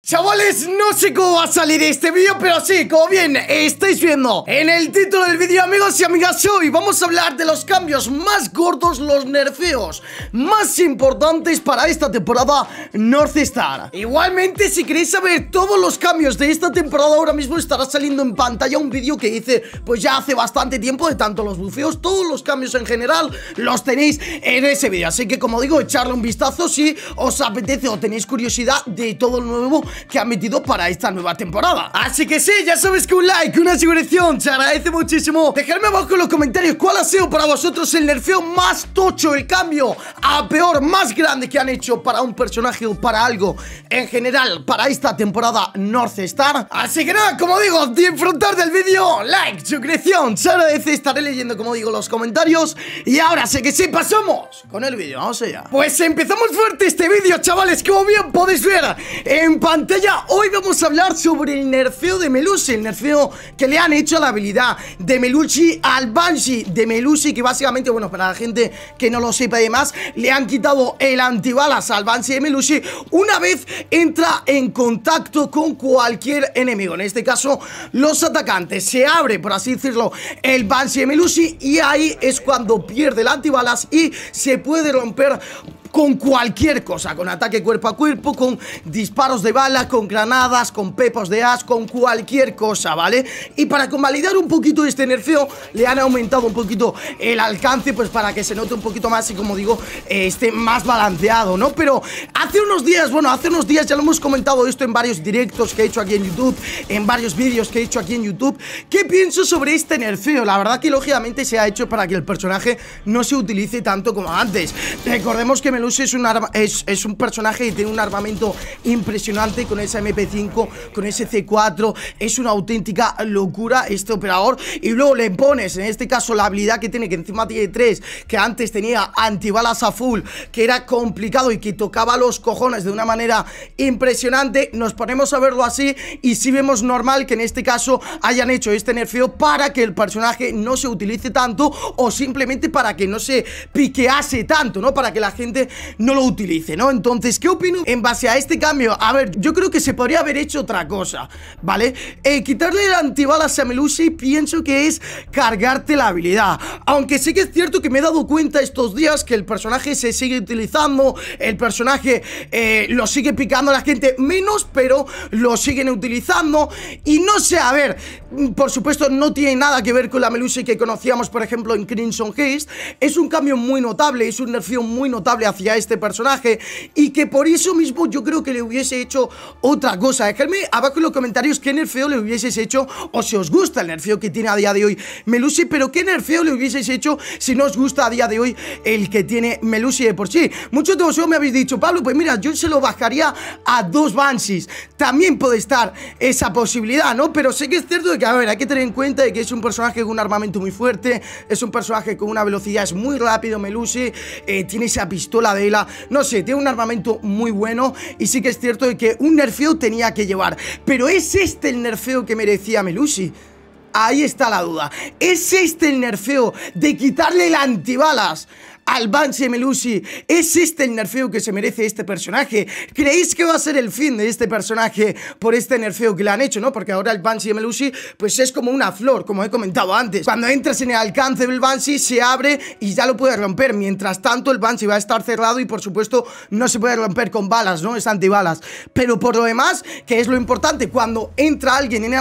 Chavales, no sé cómo va a salir este vídeo, pero sí, como bien estáis viendo en el título del vídeo, amigos y amigas, hoy vamos a hablar de los cambios más gordos, los nerfeos más importantes para esta temporada North Star. Igualmente, si queréis saber todos los cambios de esta temporada, ahora mismo estará saliendo en pantalla un vídeo que hice pues ya hace bastante tiempo de tanto los bufeos, todos los cambios en general los tenéis en ese vídeo. Así que, como digo, echarle un vistazo si os apetece o tenéis curiosidad de todo lo nuevo que han metido para esta nueva temporada Así que sí, ya sabes que un like, una suscripción, se agradece muchísimo Dejadme abajo en los comentarios cuál ha sido para vosotros el nerfeo más tocho, el cambio a peor, más grande que han hecho para un personaje o para algo en general para esta temporada North Star Así que nada, como digo, disfrutar del vídeo, like, suscripción, se agradece, estaré leyendo como digo los comentarios Y ahora sí que sí, pasamos con el vídeo, vamos allá Pues empezamos fuerte este vídeo, chavales, como bien podéis ver en pantalla pantalla, hoy vamos a hablar sobre el nerfeo de Melusi El nerfeo que le han hecho la habilidad de Melushi al Banshee De Melusi que básicamente, bueno, para la gente que no lo sepa además Le han quitado el antibalas al Banshee de Melushi Una vez entra en contacto con cualquier enemigo En este caso, los atacantes Se abre, por así decirlo, el Banshee de Melushi Y ahí es cuando pierde el antibalas y se puede romper con cualquier cosa, con ataque cuerpo a cuerpo, con disparos de balas con granadas, con pepos de as, con cualquier cosa, ¿vale? Y para convalidar un poquito este nerfeo, le han aumentado un poquito el alcance, pues para que se note un poquito más y como digo, eh, esté más balanceado, ¿no? Pero hace unos días, bueno, hace unos días ya lo hemos comentado esto en varios directos que he hecho aquí en YouTube, en varios vídeos que he hecho aquí en YouTube, ¿qué pienso sobre este nerfeo? La verdad que lógicamente se ha hecho para que el personaje no se utilice tanto como antes. Recordemos que me es un, es, un personaje que tiene un armamento impresionante con esa MP5, con ese C4. Es una auténtica locura este operador. Y luego le pones, en este caso, la habilidad que tiene, que encima tiene 3, que antes tenía antibalas a full, que era complicado y que tocaba los cojones de una manera impresionante. Nos ponemos a verlo así y si vemos normal que en este caso hayan hecho este nerfeo para que el personaje no se utilice tanto o simplemente para que no se piquease tanto, ¿no? Para que la gente no lo utilice, ¿no? Entonces, ¿qué opino en base a este cambio? A ver, yo creo que se podría haber hecho otra cosa, ¿vale? Eh, quitarle el antibalas a Melusi pienso que es cargarte la habilidad. Aunque sí que es cierto que me he dado cuenta estos días que el personaje se sigue utilizando, el personaje eh, lo sigue picando a la gente menos, pero lo siguen utilizando. Y no sé, a ver, por supuesto no tiene nada que ver con la Melusi que conocíamos, por ejemplo, en Crimson Haste. Es un cambio muy notable, es un nerfio muy notable hacia este personaje y que por eso mismo yo creo que le hubiese hecho otra cosa. Dejadme abajo en los comentarios qué nerfeo le hubieseis hecho o si os gusta el nerfeo que tiene a día de hoy Melusi, pero qué nerfeo le hubieseis hecho si no os gusta a día de hoy el que tiene Melusi de por sí. Muchos de vosotros me habéis dicho, Pablo, pues mira, yo se lo bajaría a dos Banshees. También puede estar esa posibilidad, ¿no? Pero sé que es cierto que, a ver, hay que tener en cuenta de que es un personaje con un armamento muy fuerte, es un personaje con una velocidad, es muy rápido Melusi, eh, tiene esa pistola no sé, tiene un armamento muy bueno y sí que es cierto de que un nerfeo tenía que llevar, pero ¿es este el nerfeo que merecía Melusi? Ahí está la duda. ¿Es este el nerfeo de quitarle el antibalas Banshee Melusi ¿Es este el nerfeo que se merece este personaje? ¿Creéis que va a ser el fin de este personaje por este nerfeo que le han hecho, no? Porque ahora el Banshee Melusi pues es como una flor, como he comentado antes. Cuando entras en el alcance del Banshee se abre y ya lo puedes romper. Mientras tanto el Banshee va a estar cerrado y por supuesto no se puede romper con balas, ¿no? Es antibalas. Pero por lo demás, que es lo importante, cuando entra alguien en el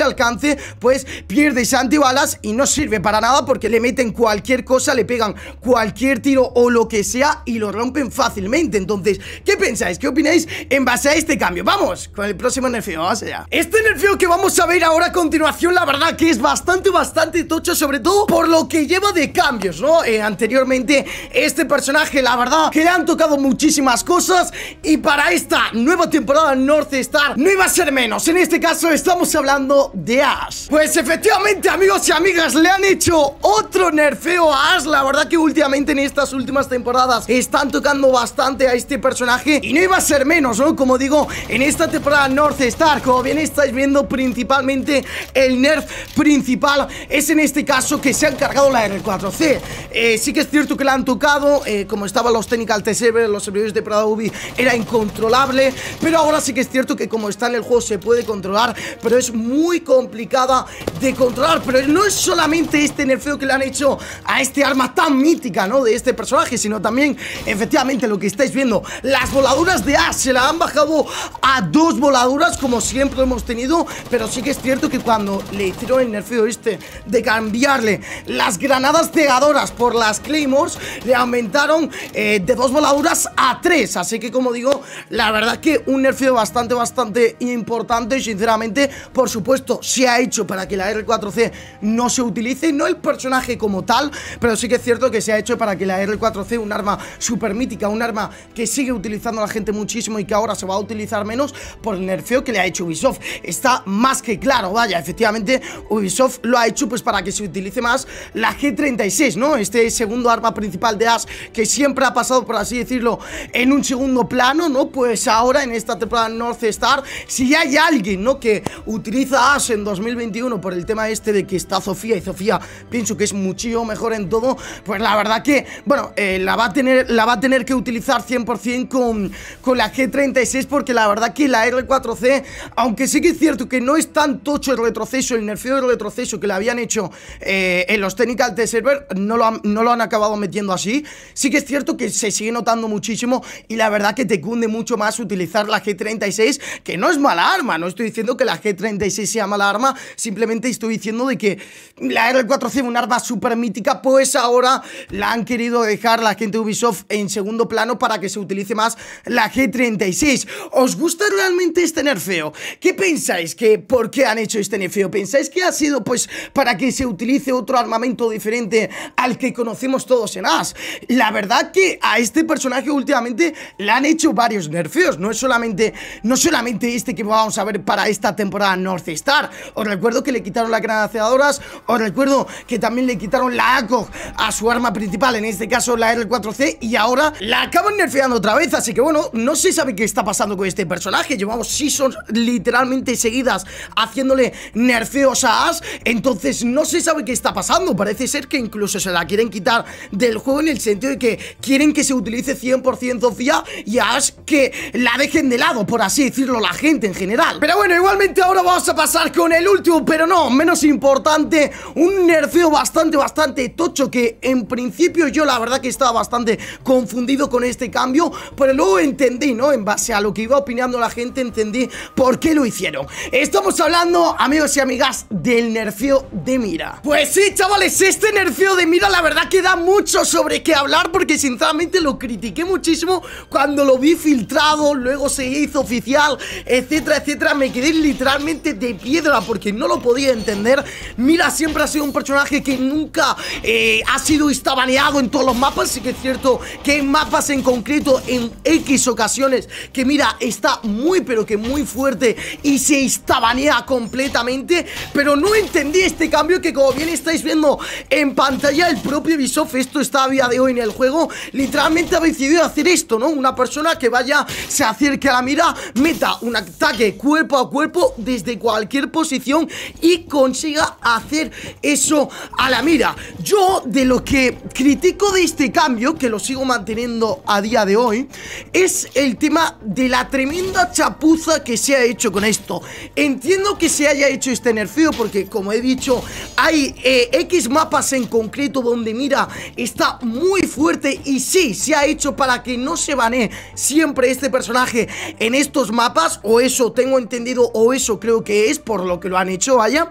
alcance, Pues pierde alcance antibalas y no sirve para nada porque le meten cualquier cosa, le pegan cualquier cualquier tiro o lo que sea y lo rompen fácilmente. Entonces, ¿qué pensáis? ¿Qué opináis en base a este cambio? Vamos con el próximo nerfeo, vamos allá. Este nerfeo que vamos a ver ahora a continuación, la verdad que es bastante, bastante tocho, sobre todo por lo que lleva de cambios, ¿no? Eh, anteriormente, este personaje, la verdad, que le han tocado muchísimas cosas y para esta nueva temporada North Star no iba a ser menos. En este caso estamos hablando de Ash. Pues efectivamente, amigos y amigas, le han hecho otro nerfeo a Ash, la verdad que últimamente en estas últimas temporadas están tocando bastante a este personaje y no iba a ser menos, ¿no? Como digo, en esta temporada North Star, como bien estáis viendo principalmente el nerf principal es en este caso que se han cargado la R4C. Eh, sí que es cierto que la han tocado, eh, como estaban los Technical t los servidores de Prada Ubi era incontrolable, pero ahora sí que es cierto que como está en el juego se puede controlar, pero es muy complicada de controlar, pero no es solamente este nerfeo que le han hecho a este arma tan mítica ¿no? De este personaje, sino también, efectivamente, lo que estáis viendo, las voladuras de A se la han bajado a dos voladuras, como siempre hemos tenido, pero sí que es cierto que cuando le hicieron el nerfeo este de cambiarle las granadas pegadoras por las Claymores, le aumentaron eh, de dos voladuras a tres, así que como digo, la verdad que un nerfeo bastante, bastante importante, y sinceramente, por supuesto, se ha hecho para que la R4C no se utilice, no el personaje como tal, pero sí que es cierto que se ha hecho hecho para que la R4C, un arma super mítica, un arma que sigue utilizando la gente muchísimo y que ahora se va a utilizar menos por el nerfeo que le ha hecho Ubisoft. Está más que claro, vaya, efectivamente Ubisoft lo ha hecho pues para que se utilice más la G36, ¿no? Este segundo arma principal de Ash que siempre ha pasado, por así decirlo, en un segundo plano, ¿no? Pues ahora en esta temporada North Star, si hay alguien, ¿no? Que utiliza Ash en 2021 por el tema este de que está Sofía y Sofía pienso que es muchísimo mejor en todo, pues la verdad que, bueno, eh, la, va a tener, la va a tener que utilizar 100% con, con la G36 porque la verdad que la R4C, aunque sí que es cierto que no es tan tocho el retroceso, el nerfeo del retroceso que le habían hecho eh, en los Technical de Server, no lo, han, no lo han acabado metiendo así. Sí que es cierto que se sigue notando muchísimo y la verdad que te cunde mucho más utilizar la G36, que no es mala arma, no estoy diciendo que la G36 sea mala arma, simplemente estoy diciendo de que la R4C, una arma súper mítica, pues ahora han querido dejar la gente de Ubisoft en segundo plano para que se utilice más la G36. ¿Os gusta realmente este nerfeo? ¿Qué pensáis? que ¿Por qué han hecho este nerfeo? ¿Pensáis que ha sido pues para que se utilice otro armamento diferente al que conocemos todos en As? La verdad que a este personaje últimamente le han hecho varios nerfeos, no es solamente, no solamente este que vamos a ver para esta temporada North Star. Os recuerdo que le quitaron las Granaceadoras, os recuerdo que también le quitaron la ACOG a su arma principal en este caso la R4C Y ahora la acaban nerfeando otra vez Así que bueno, no se sabe qué está pasando con este personaje Llevamos seasons literalmente seguidas haciéndole nerfeos a Ash Entonces no se sabe qué está pasando Parece ser que incluso se la quieren quitar del juego En el sentido de que quieren que se utilice 100% FIA Y a Ash que la dejen de lado, por así decirlo, la gente en general Pero bueno, igualmente ahora vamos a pasar con el último Pero no, menos importante, un nerfeo bastante, bastante tocho Que en principio yo la verdad que estaba bastante confundido con este cambio, pero luego entendí, ¿no? En base a lo que iba opinando la gente, entendí por qué lo hicieron. Estamos hablando, amigos y amigas, del nerfeo de mira. Pues sí, chavales, este nerfeo de mira la verdad que da mucho sobre qué hablar porque sinceramente lo critiqué muchísimo cuando lo vi filtrado, luego se hizo oficial, etcétera, etcétera. Me quedé literalmente de piedra porque no lo podía entender. Mira siempre ha sido un personaje que nunca eh, ha sido ni hago en todos los mapas, sí que es cierto que en mapas en concreto en X ocasiones que mira, está muy pero que muy fuerte y se estabanea completamente, pero no entendí este cambio que como bien estáis viendo en pantalla el propio Ubisoft, esto está a día de hoy en el juego, literalmente ha decidido hacer esto, ¿no? Una persona que vaya, se acerque a la mira, meta un ataque cuerpo a cuerpo desde cualquier posición y consiga hacer eso a la mira. Yo de lo que critico de este cambio, que lo sigo manteniendo a día de hoy, es el tema de la tremenda chapuza que se ha hecho con esto. Entiendo que se haya hecho este nerfeo porque, como he dicho, hay eh, X mapas en concreto donde, mira, está muy fuerte y sí, se ha hecho para que no se banee siempre este personaje en estos mapas, o eso tengo entendido, o eso creo que es por lo que lo han hecho, vaya.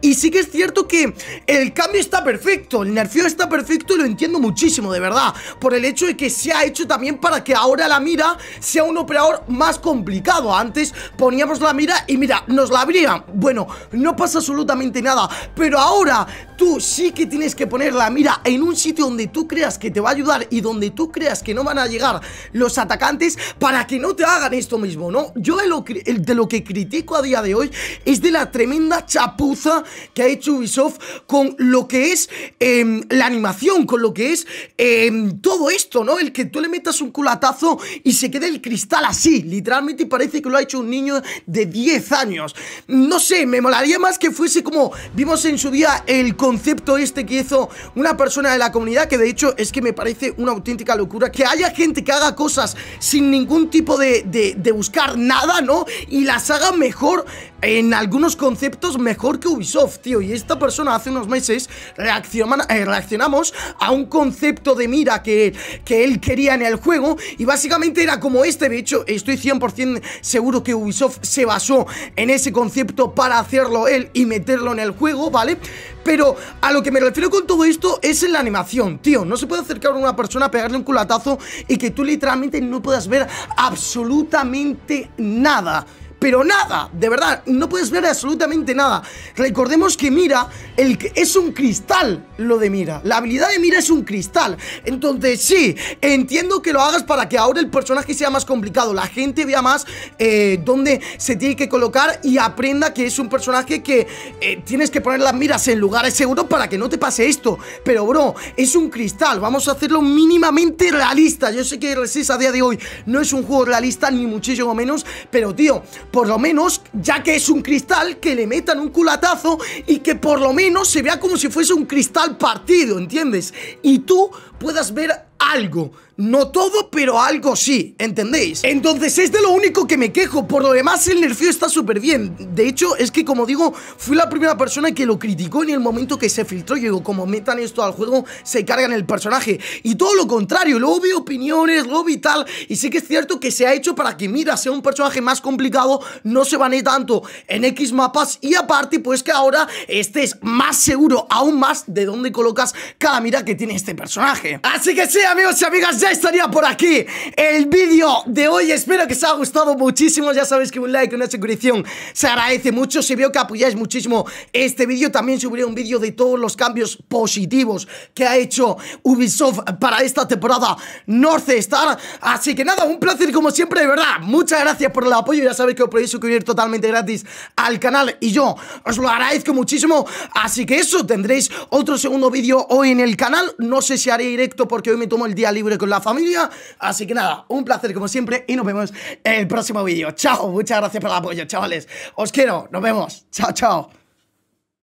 Y sí que es cierto que el cambio está perfecto, el nerfeo está perfecto y lo entiendo muchísimo, de verdad. Por el hecho de que se ha hecho también para que ahora la mira sea un operador más complicado. Antes poníamos la mira y mira, nos la abrían. Bueno, no pasa absolutamente nada. Pero ahora tú sí que tienes que poner la mira en un sitio donde tú creas que te va a ayudar y donde tú creas que no van a llegar los atacantes para que no te hagan esto mismo, ¿no? Yo de lo, que critico a día de hoy es de la tremenda chapuza que ha hecho Ubisoft con lo que es em, la animación, con lo que es em, todo esto, ¿no? El que tú le metas un culatazo y se quede el cristal así, literalmente, y parece que lo ha hecho un niño de 10 años. No sé, me molaría más que fuese como vimos en su día el concepto este que hizo una persona de la comunidad, que de hecho es que me parece una auténtica locura, que haya gente que haga cosas sin ningún tipo de, buscar nada, ¿no? Y las haga mejor en algunos conceptos mejor que Ubisoft, tío. Y esta persona hace unos meses eh, reaccionamos a un concepto de mira que, que él quería en el juego y básicamente era como este, de hecho estoy 100% seguro que Ubisoft se basó en ese concepto para hacerlo él y meterlo en el juego, ¿vale? Pero a lo que me refiero con todo esto es en la animación, tío, no se puede acercar a una persona, pegarle un culatazo y que tú literalmente no puedas ver absolutamente nada pero nada, de verdad, no puedes ver absolutamente nada. Recordemos que Mira el, es un cristal lo de Mira. La habilidad de Mira es un cristal. Entonces, sí, entiendo que lo hagas para que ahora el personaje sea más complicado, la gente vea más eh, dónde se tiene que colocar y aprenda que es un personaje que eh, tienes que poner las miras en lugares seguros para que no te pase esto. Pero, bro, es un cristal. Vamos a hacerlo mínimamente realista. Yo sé que resist a día de hoy no es un juego realista, ni muchísimo menos, pero, tío, por lo menos, ya que es un cristal, que le metan un culatazo y que por lo menos se vea como si fuese un cristal partido, ¿entiendes? Y tú puedas ver algo, no todo, pero algo sí, ¿entendéis? Entonces es de lo único que me quejo Por lo demás el nerfío está súper bien De hecho, es que como digo, fui la primera persona que lo criticó en el momento que se filtró Yo digo, como metan esto al juego, se cargan el personaje Y todo lo contrario, luego vi opiniones, luego vi tal Y sí que es cierto que se ha hecho para que, mira, sea un personaje más complicado No se bane tanto en X mapas Y aparte, pues que ahora estés más seguro aún más de dónde colocas cada mira que tiene este personaje Así que sí, amigos y amigas ya estaría por aquí el vídeo de hoy. Espero que os haya gustado muchísimo. Ya sabéis que un like, una suscripción se agradece mucho. Si veo que apoyáis muchísimo este vídeo, también subiré un vídeo de todos los cambios positivos que ha hecho Ubisoft para esta temporada North Star. Así que nada, un placer como siempre, de verdad. Muchas gracias por el apoyo. Ya sabéis que os podéis suscribir totalmente gratis al canal y yo os lo agradezco muchísimo. Así que eso, tendréis otro segundo vídeo hoy en el canal. No sé si haré directo porque hoy me tomo el día libre con la la familia. Así que nada, un placer como siempre y nos vemos en el próximo vídeo. Chao, muchas gracias por el apoyo, chavales. Os quiero, nos vemos. Chao, chao.